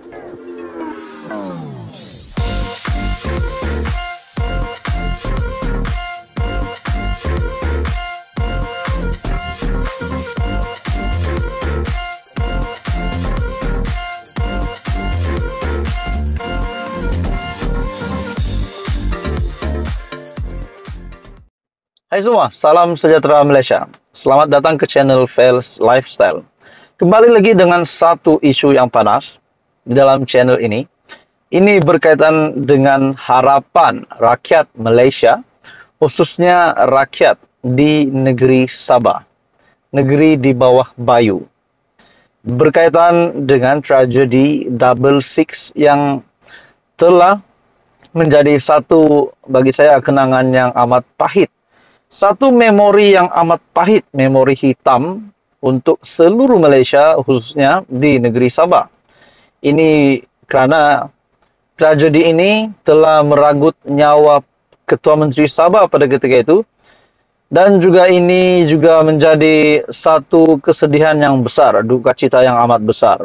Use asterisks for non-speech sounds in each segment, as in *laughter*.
Hai semua, salam sejahtera Malaysia. Selamat datang ke channel Fails Lifestyle. Kembali lagi dengan satu isu yang panas, di dalam channel ini. Ini berkaitan dengan harapan rakyat Malaysia, khususnya rakyat di negeri Sabah, negeri di bawah Bayu. Berkaitan dengan tragedi Double Six yang telah menjadi satu bagi saya kenangan yang amat pahit. Satu memori yang amat pahit, memori hitam untuk seluruh Malaysia khususnya di negeri Sabah. Ini karena tragedi ini telah meragut nyawa Ketua Menteri Sabah pada ketika itu dan juga ini juga menjadi satu kesedihan yang besar, duka cita yang amat besar.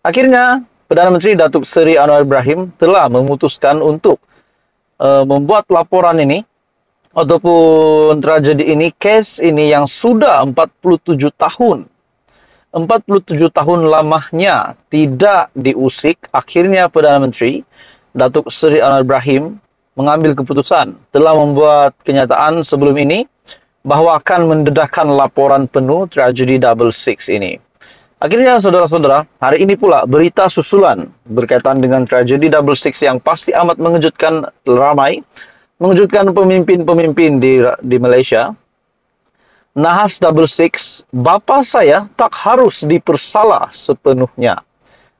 Akhirnya, Perdana Menteri Datuk Seri Anwar Ibrahim telah memutuskan untuk uh, membuat laporan ini ataupun tragedi ini, case ini yang sudah 47 tahun 47 tahun lamanya tidak diusik, akhirnya Perdana Menteri Datuk Seri Anwar Ibrahim mengambil keputusan telah membuat kenyataan sebelum ini bahwa akan mendedahkan laporan penuh tragedi Double Six ini. Akhirnya, saudara-saudara, hari ini pula berita susulan berkaitan dengan tragedi Double Six yang pasti amat mengejutkan ramai, mengejutkan pemimpin-pemimpin di, di Malaysia, Nahas double six, Bapak saya tak harus dipersalah sepenuhnya.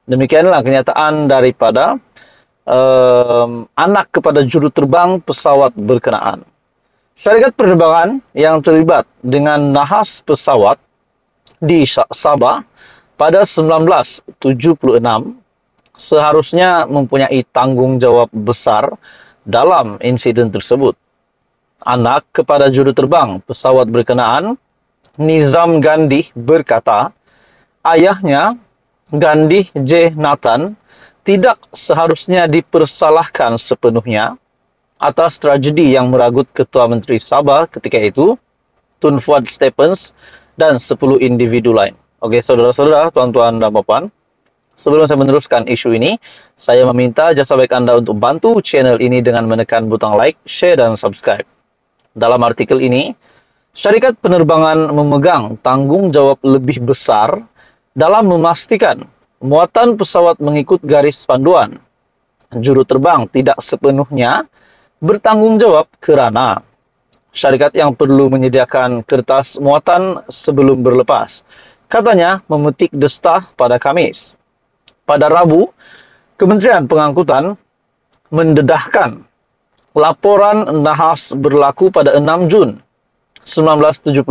Demikianlah kenyataan daripada um, anak kepada juru terbang pesawat berkenaan. Syarikat penerbangan yang terlibat dengan nahas pesawat di Sabah pada 1976 seharusnya mempunyai tanggung jawab besar dalam insiden tersebut anak kepada juru terbang pesawat berkenaan, Nizam Gandhi berkata, ayahnya Gandhi J. Nathan tidak seharusnya dipersalahkan sepenuhnya atas tragedi yang meragut Ketua Menteri Sabah ketika itu, Tun Fuad Stephens, dan 10 individu lain. Oke, saudara-saudara, tuan-tuan dan bapak, Sebelum saya meneruskan isu ini, saya meminta jasa baik Anda untuk bantu channel ini dengan menekan butang like, share, dan subscribe. Dalam artikel ini, syarikat penerbangan memegang tanggung jawab lebih besar dalam memastikan muatan pesawat mengikut garis panduan. Juru terbang tidak sepenuhnya bertanggung jawab kerana syarikat yang perlu menyediakan kertas muatan sebelum berlepas. Katanya memetik destah pada Kamis. Pada Rabu, Kementerian Pengangkutan mendedahkan Laporan Nahas berlaku pada 6 Jun 1976.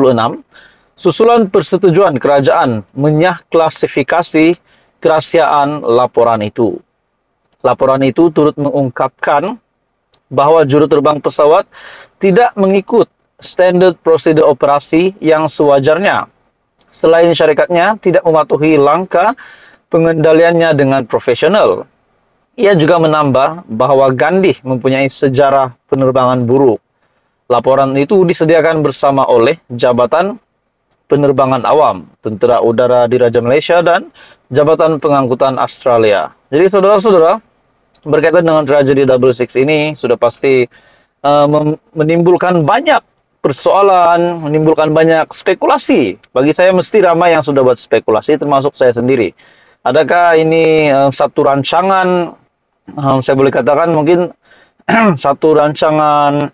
Susulan persetujuan kerajaan menyah klasifikasi kerahasiaan laporan itu. Laporan itu turut mengungkapkan bahwa juru terbang pesawat tidak mengikut standard prosedur operasi yang sewajarnya. Selain syarikatnya tidak mematuhi langkah pengendaliannya dengan profesional. Ia juga menambah bahwa Gandhi mempunyai sejarah penerbangan buruk. Laporan itu disediakan bersama oleh Jabatan Penerbangan Awam, Tentera Udara di Raja Malaysia, dan Jabatan Pengangkutan Australia. Jadi saudara-saudara, berkaitan dengan tragedi Double Six ini sudah pasti uh, menimbulkan banyak persoalan, menimbulkan banyak spekulasi. Bagi saya mesti ramai yang sudah buat spekulasi, termasuk saya sendiri. Adakah ini uh, satu rancangan um, saya boleh katakan mungkin *clears throat* satu rancangan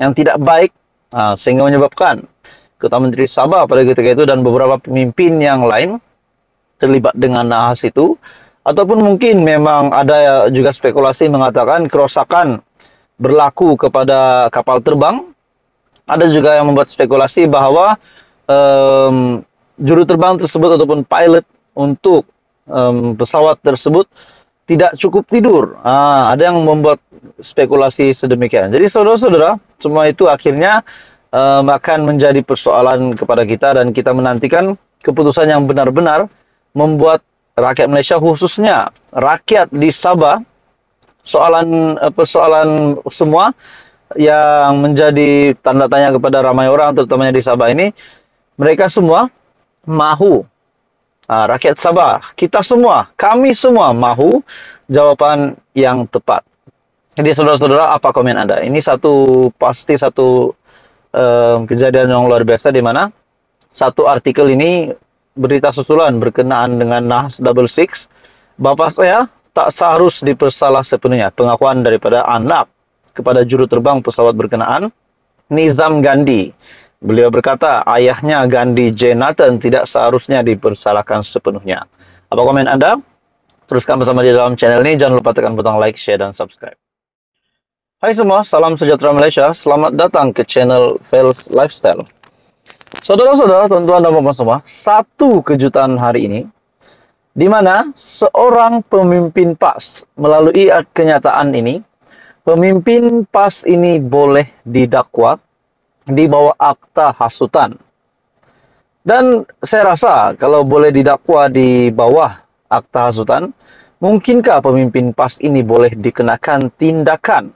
yang tidak baik uh, sehingga menyebabkan Ketua Menteri Sabah pada ketika itu dan beberapa pemimpin yang lain terlibat dengan nahas itu ataupun mungkin memang ada juga spekulasi mengatakan kerusakan berlaku kepada kapal terbang ada juga yang membuat spekulasi bahwa um, juru terbang tersebut ataupun pilot untuk um, pesawat tersebut tidak cukup tidur. Ah, ada yang membuat spekulasi sedemikian. Jadi saudara-saudara, semua itu akhirnya eh, akan menjadi persoalan kepada kita dan kita menantikan keputusan yang benar-benar membuat rakyat Malaysia khususnya rakyat di Sabah soalan eh, persoalan semua yang menjadi tanda tanya kepada ramai orang terutamanya di Sabah ini mereka semua mahu uh, rakyat Sabah, kita semua, kami semua mahu jawaban yang tepat. Jadi saudara-saudara, apa komen Anda? Ini satu pasti satu um, kejadian yang luar biasa di mana satu artikel ini berita susulan berkenaan dengan Nas Double Six. Bapak saya tak seharus dipersalah sepenuhnya. Pengakuan daripada anak kepada juru terbang pesawat berkenaan Nizam Gandhi Beliau berkata, ayahnya Gandhi J. Nathan tidak seharusnya dipersalahkan sepenuhnya. Apa komen Anda? Teruskan bersama di dalam channel ini. Jangan lupa tekan butang like, share, dan subscribe. Hai semua, salam sejahtera Malaysia. Selamat datang ke channel Fails Lifestyle. Saudara-saudara, tuan-tuan dan puan semua, satu kejutan hari ini di mana seorang pemimpin PAS melalui kenyataan ini, pemimpin PAS ini boleh didakwa di bawah akta hasutan. Dan saya rasa kalau boleh didakwa di bawah akta hasutan, mungkinkah pemimpin PAS ini boleh dikenakan tindakan?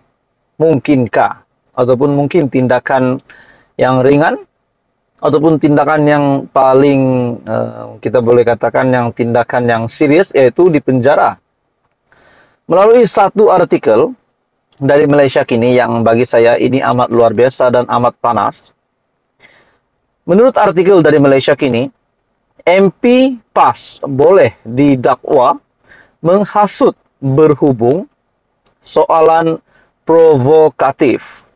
Mungkinkah? Ataupun mungkin tindakan yang ringan? Ataupun tindakan yang paling eh, kita boleh katakan yang tindakan yang serius yaitu di penjara Melalui satu artikel, dari Malaysia kini yang bagi saya ini amat luar biasa dan amat panas. Menurut artikel dari Malaysia kini, MP PAS boleh didakwa menghasut berhubung soalan provokatif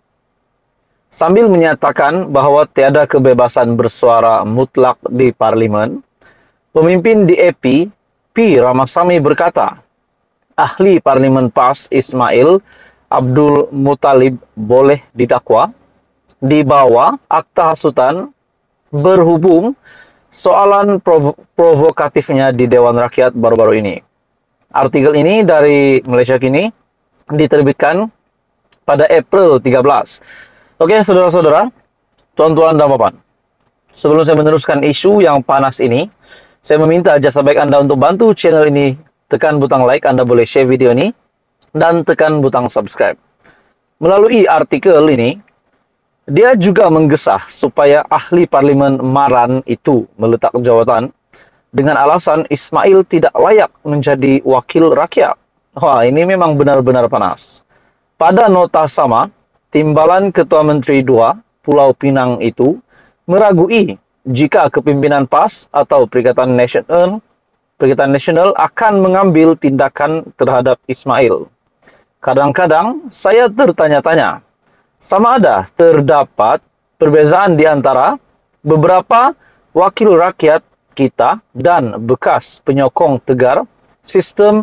sambil menyatakan bahwa tiada kebebasan bersuara mutlak di parlimen, pemimpin DAP, e P. Ramasamy berkata, ahli parlimen PAS Ismail Abdul Mutalib boleh didakwa di bawah akta hasutan berhubung soalan prov provokatifnya di Dewan Rakyat baru-baru ini. Artikel ini dari Malaysia Kini diterbitkan pada April 13. Oke, saudara-saudara, tuan-tuan dan papan. Sebelum saya meneruskan isu yang panas ini, saya meminta jasa baik Anda untuk bantu channel ini. Tekan butang like, Anda boleh share video ini dan tekan butang subscribe. Melalui artikel ini, dia juga menggesah supaya ahli parlimen Maran itu meletak jawatan dengan alasan Ismail tidak layak menjadi wakil rakyat. Wah, ini memang benar-benar panas. Pada nota sama, timbalan Ketua Menteri II Pulau Pinang itu meragui jika kepimpinan PAS atau Perikatan Nasional eh, Perikatan Nasional akan mengambil tindakan terhadap Ismail. Kadang-kadang saya tertanya-tanya, sama ada terdapat perbezaan di antara beberapa wakil rakyat kita dan bekas penyokong tegar sistem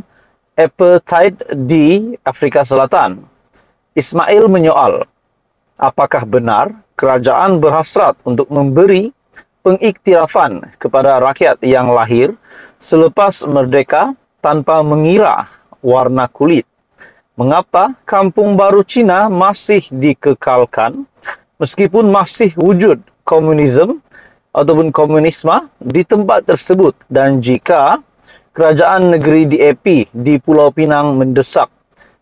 apartheid di Afrika Selatan. Ismail menyoal, apakah benar kerajaan berhasrat untuk memberi pengiktirafan kepada rakyat yang lahir selepas merdeka tanpa mengira warna kulit? Mengapa kampung baru Cina masih dikekalkan meskipun masih wujud komunisme ataupun komunisme di tempat tersebut dan jika kerajaan negeri DAP di Pulau Pinang mendesak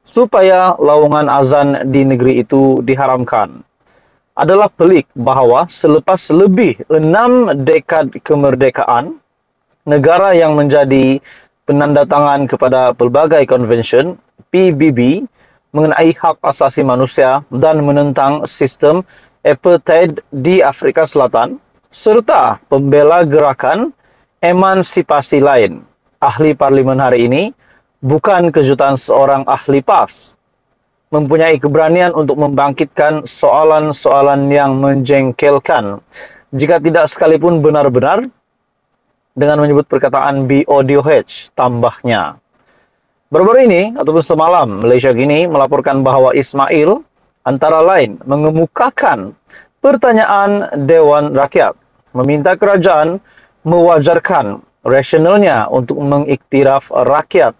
supaya lawangan azan di negeri itu diharamkan. Adalah pelik bahawa selepas lebih enam dekad kemerdekaan, negara yang menjadi penandatangan kepada pelbagai konvensyen PBB mengenai hak asasi manusia dan menentang sistem apartheid di Afrika Selatan serta pembela gerakan emansipasi lain. Ahli parlimen hari ini bukan kejutan seorang ahli PAS, mempunyai keberanian untuk membangkitkan soalan-soalan yang menjengkelkan. Jika tidak sekalipun benar-benar, dengan menyebut perkataan BODOH tambahnya. Baru-baru ini, ataupun semalam, Malaysia Gini melaporkan bahawa Ismail antara lain mengemukakan pertanyaan Dewan Rakyat meminta kerajaan mewajarkan rasionalnya untuk mengiktiraf rakyat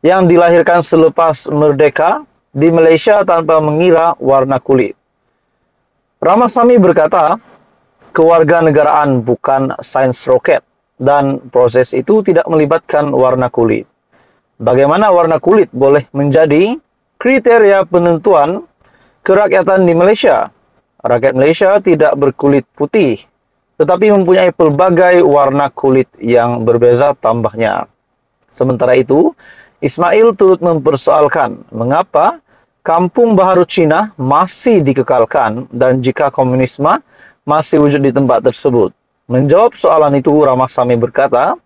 yang dilahirkan selepas merdeka di Malaysia tanpa mengira warna kulit. Ramasami berkata, kewarganegaraan bukan sains roket dan proses itu tidak melibatkan warna kulit. Bagaimana warna kulit boleh menjadi kriteria penentuan kerakyatan di Malaysia? Rakyat Malaysia tidak berkulit putih, tetapi mempunyai pelbagai warna kulit yang berbeza tambahnya. Sementara itu, Ismail turut mempersoalkan mengapa kampung Baharu Cina masih dikekalkan dan jika komunisme masih wujud di tempat tersebut. Menjawab soalan itu, Ramah Sami berkata,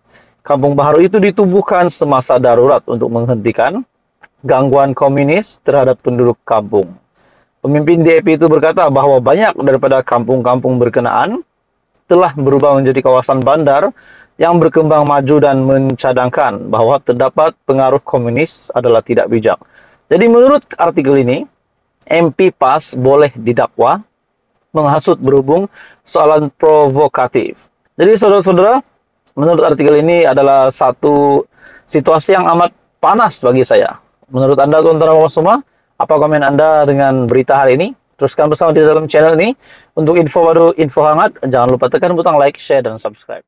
Kampung Baharu itu ditubuhkan semasa darurat untuk menghentikan gangguan komunis terhadap penduduk kampung. Pemimpin DAP itu berkata bahwa banyak daripada kampung-kampung berkenaan telah berubah menjadi kawasan bandar yang berkembang maju dan mencadangkan bahwa terdapat pengaruh komunis adalah tidak bijak. Jadi menurut artikel ini, MP PAS boleh didakwa menghasut berhubung soalan provokatif. Jadi saudara-saudara, Menurut artikel ini adalah satu situasi yang amat panas bagi saya. Menurut Anda, tuan-tuan dan semua, apa komen Anda dengan berita hari ini? Teruskan bersama di dalam channel ini. Untuk info baru, info hangat, jangan lupa tekan butang like, share, dan subscribe.